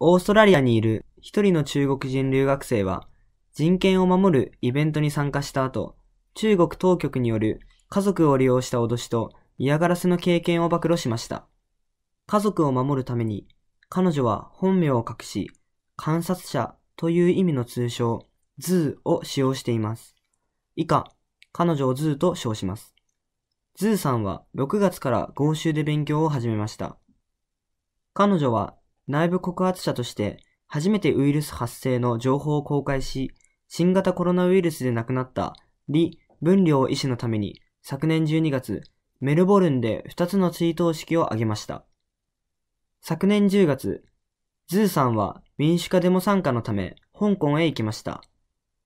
オーストラリアにいる一人の中国人留学生は、人権を守るイベントに参加した後、中国当局による家族を利用した脅しと嫌がらせの経験を暴露しました。家族を守るために、彼女は本名を隠し、観察者という意味の通称、ズーを使用しています。以下、彼女をズーと称します。ズーさんは6月から合衆で勉強を始めました。彼女は内部告発者として初めてウイルス発生の情報を公開し、新型コロナウイルスで亡くなった李文良医師のために昨年12月、メルボルンで2つの追悼式を挙げました。昨年10月、ズーさんは民主化デモ参加のため香港へ行きました。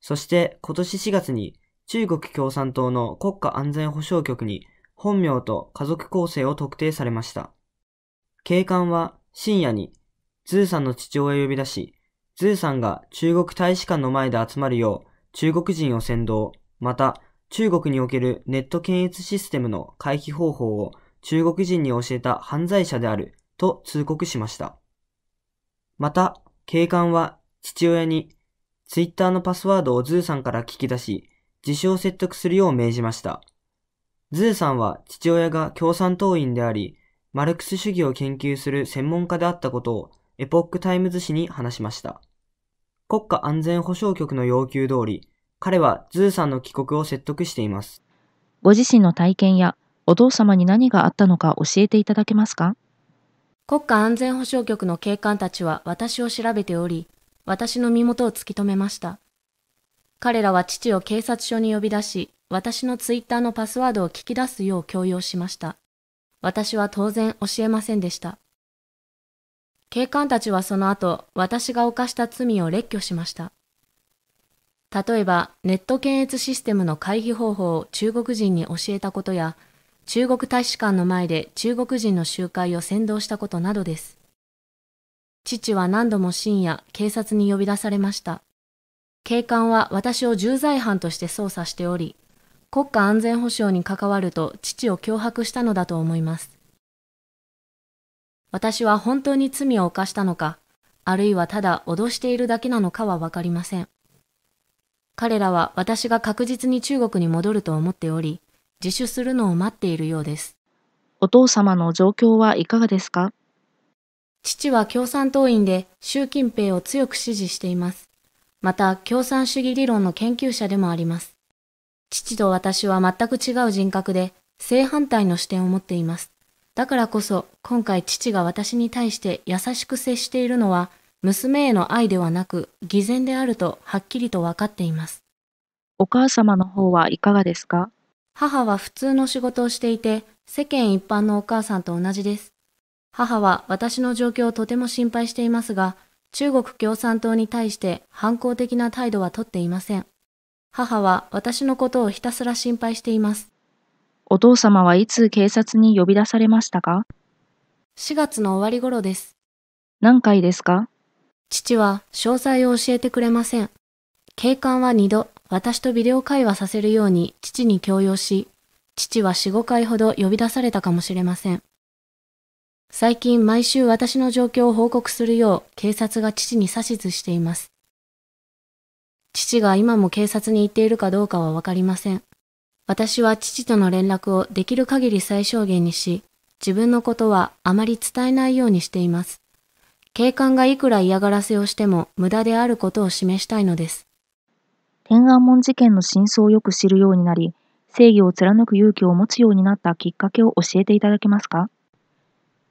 そして今年4月に中国共産党の国家安全保障局に本名と家族構成を特定されました。警官は深夜にズーさんの父親を呼び出し、ズーさんが中国大使館の前で集まるよう中国人を先導、また中国におけるネット検閲システムの回避方法を中国人に教えた犯罪者であると通告しました。また、警官は父親にツイッターのパスワードをズーさんから聞き出し、自称説得するよう命じました。ズーさんは父親が共産党員であり、マルクス主義を研究する専門家であったことをエポックタイムズ紙に話しました。国家安全保障局の要求通り、彼はズーさんの帰国を説得しています。ご自身の体験やお父様に何があったのか教えていただけますか国家安全保障局の警官たちは私を調べており、私の身元を突き止めました。彼らは父を警察署に呼び出し、私のツイッターのパスワードを聞き出すよう強要しました。私は当然教えませんでした。警官たちはその後、私が犯した罪を列挙しました。例えば、ネット検閲システムの回避方法を中国人に教えたことや、中国大使館の前で中国人の集会を先導したことなどです。父は何度も深夜、警察に呼び出されました。警官は私を重罪犯として捜査しており、国家安全保障に関わると父を脅迫したのだと思います。私は本当に罪を犯したのか、あるいはただ脅しているだけなのかはわかりません。彼らは私が確実に中国に戻ると思っており、自首するのを待っているようです。お父様の状況はいかがですか父は共産党員で習近平を強く支持しています。また共産主義理論の研究者でもあります。父と私は全く違う人格で正反対の視点を持っています。だからこそ今回父が私に対して優しく接しているのは娘への愛ではなく偽善であるとはっきりと分かっています。お母様の方はいかがですか母は普通の仕事をしていて世間一般のお母さんと同じです。母は私の状況をとても心配していますが中国共産党に対して反抗的な態度はとっていません。母は私のことをひたすら心配しています。お父様はいつ警察に呼び出されましたか ?4 月の終わり頃です。何回ですか父は詳細を教えてくれません。警官は2度、私とビデオ会話させるように父に強要し、父は4、5回ほど呼び出されたかもしれません。最近毎週私の状況を報告するよう警察が父に指図しています。父が今も警察に行っているかどうかはわかりません。私は父との連絡をできる限り最小限にし、自分のことはあまり伝えないようにしています。警官がいくら嫌がらせをしても無駄であることを示したいのです。天安門事件の真相をよく知るようになり、正義を貫く勇気を持つようになったきっかけを教えていただけますか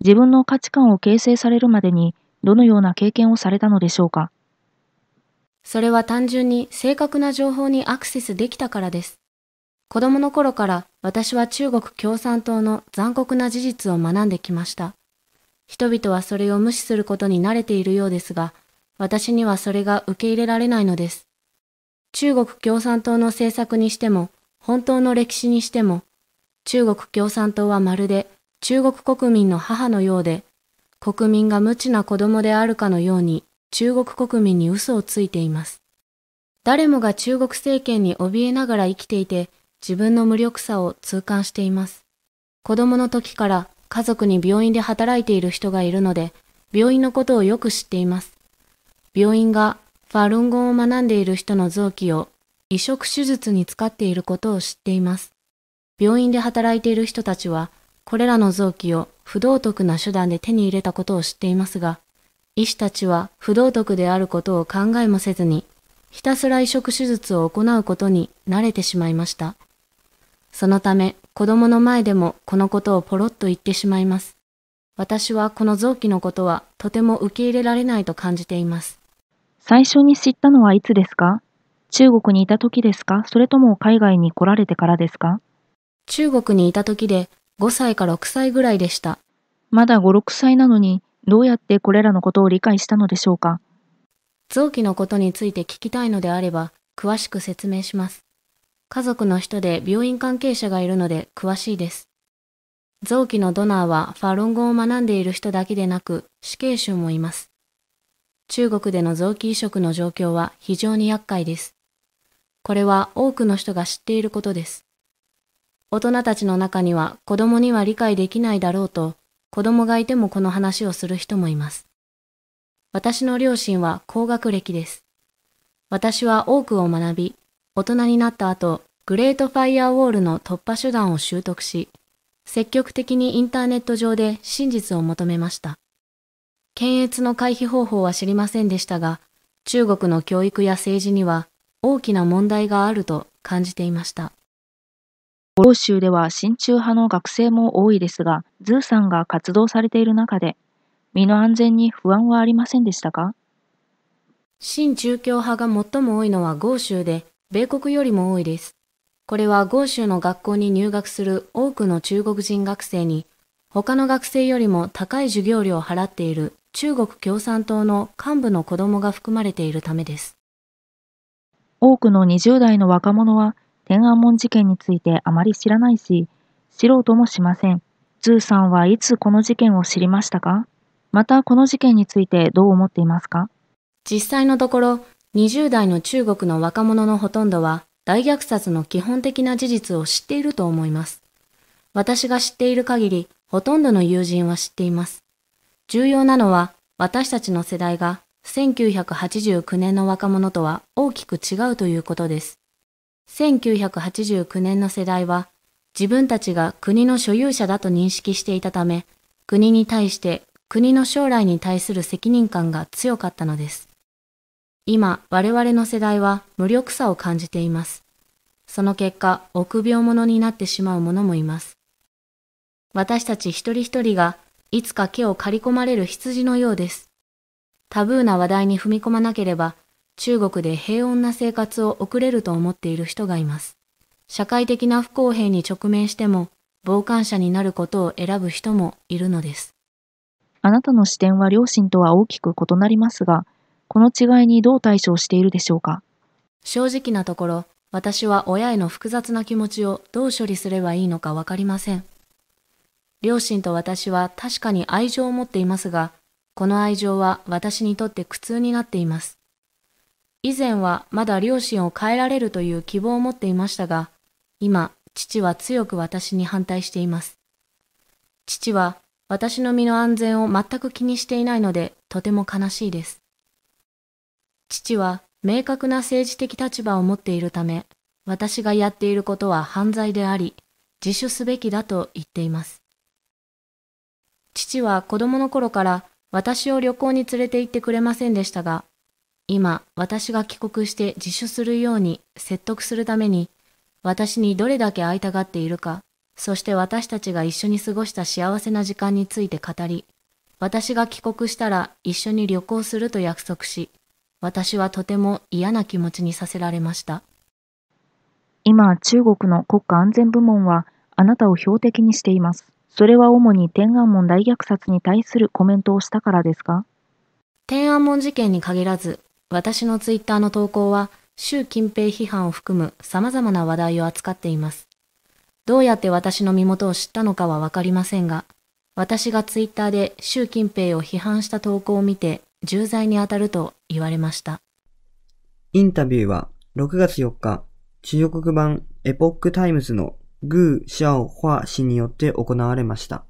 自分の価値観を形成されるまでにどのような経験をされたのでしょうかそれは単純に正確な情報にアクセスできたからです。子供の頃から私は中国共産党の残酷な事実を学んできました。人々はそれを無視することに慣れているようですが、私にはそれが受け入れられないのです。中国共産党の政策にしても、本当の歴史にしても、中国共産党はまるで中国国民の母のようで、国民が無知な子供であるかのように中国国民に嘘をついています。誰もが中国政権に怯えながら生きていて、自分の無力さを痛感しています。子供の時から家族に病院で働いている人がいるので、病院のことをよく知っています。病院がファルンゴンを学んでいる人の臓器を移植手術に使っていることを知っています。病院で働いている人たちは、これらの臓器を不道徳な手段で手に入れたことを知っていますが、医師たちは不道徳であることを考えもせずに、ひたすら移植手術を行うことに慣れてしまいました。そのため、子供の前でもこのことをポロッと言ってしまいます。私はこの臓器のことはとても受け入れられないと感じています。最初に知ったのはいつですか中国にいた時ですかそれとも海外に来られてからですか中国にいた時で5歳から6歳ぐらいでした。まだ5、6歳なのにどうやってこれらのことを理解したのでしょうか臓器のことについて聞きたいのであれば詳しく説明します。家族の人で病院関係者がいるので詳しいです。臓器のドナーはファロン語を学んでいる人だけでなく死刑囚もいます。中国での臓器移植の状況は非常に厄介です。これは多くの人が知っていることです。大人たちの中には子供には理解できないだろうと子供がいてもこの話をする人もいます。私の両親は高学歴です。私は多くを学び、大人になった後、グレートファイアウォールの突破手段を習得し、積極的にインターネット上で真実を求めました。検閲の回避方法は知りませんでしたが、中国の教育や政治には大きな問題があると感じていました。欧州では親中派の学生も多いですが、ズーさんが活動されている中で、身の安全に不安はありませんでしたか新中教派が最も多いのは豪州で、米国よりも多いです。これは豪州の学校に入学する多くの中国人学生に、他の学生よりも高い授業料を払っている中国共産党の幹部の子供が含まれているためです。多くの20代の若者は天安門事件についてあまり知らないし、知ろうともしません。ズーさんはいつこの事件を知りましたかまたこの事件についてどう思っていますか実際のところ、20代の中国の若者のほとんどは大虐殺の基本的な事実を知っていると思います。私が知っている限り、ほとんどの友人は知っています。重要なのは、私たちの世代が1989年の若者とは大きく違うということです。1989年の世代は、自分たちが国の所有者だと認識していたため、国に対して国の将来に対する責任感が強かったのです。今、我々の世代は無力さを感じています。その結果、臆病者になってしまう者もいます。私たち一人一人が、いつか毛を刈り込まれる羊のようです。タブーな話題に踏み込まなければ、中国で平穏な生活を送れると思っている人がいます。社会的な不公平に直面しても、傍観者になることを選ぶ人もいるのです。あなたの視点は両親とは大きく異なりますが、この違いにどう対処しているでしょうか正直なところ、私は親への複雑な気持ちをどう処理すればいいのかわかりません。両親と私は確かに愛情を持っていますが、この愛情は私にとって苦痛になっています。以前はまだ両親を変えられるという希望を持っていましたが、今、父は強く私に反対しています。父は私の身の安全を全く気にしていないので、とても悲しいです。父は明確な政治的立場を持っているため、私がやっていることは犯罪であり、自首すべきだと言っています。父は子供の頃から私を旅行に連れて行ってくれませんでしたが、今私が帰国して自首するように説得するために、私にどれだけ会いたがっているか、そして私たちが一緒に過ごした幸せな時間について語り、私が帰国したら一緒に旅行すると約束し、私はとても嫌な気持ちにさせられました。今、中国の国家安全部門は、あなたを標的にしています。それは主に天安門大虐殺に対するコメントをしたからですか天安門事件に限らず、私のツイッターの投稿は、習近平批判を含む様々な話題を扱っています。どうやって私の身元を知ったのかはわかりませんが、私がツイッターで習近平を批判した投稿を見て重罪にあたると言われました。インタビューは6月4日、中国版エポックタイムズのグー・シャオ・ホア氏によって行われました。